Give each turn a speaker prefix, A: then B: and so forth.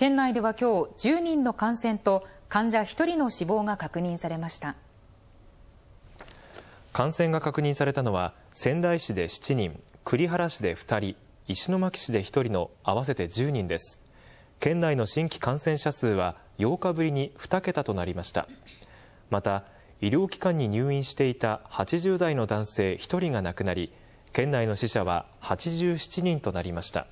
A: 県内では今日10人の感染と患者1人の死亡が確認されました
B: 感染が確認されたのは仙台市で7人栗原市で2人石巻市で1人の合わせて10人です県内の新規感染者数は8日ぶりに2桁となりましたまた医療機関に入院していた80代の男性1人が亡くなり県内の死者は87人となりました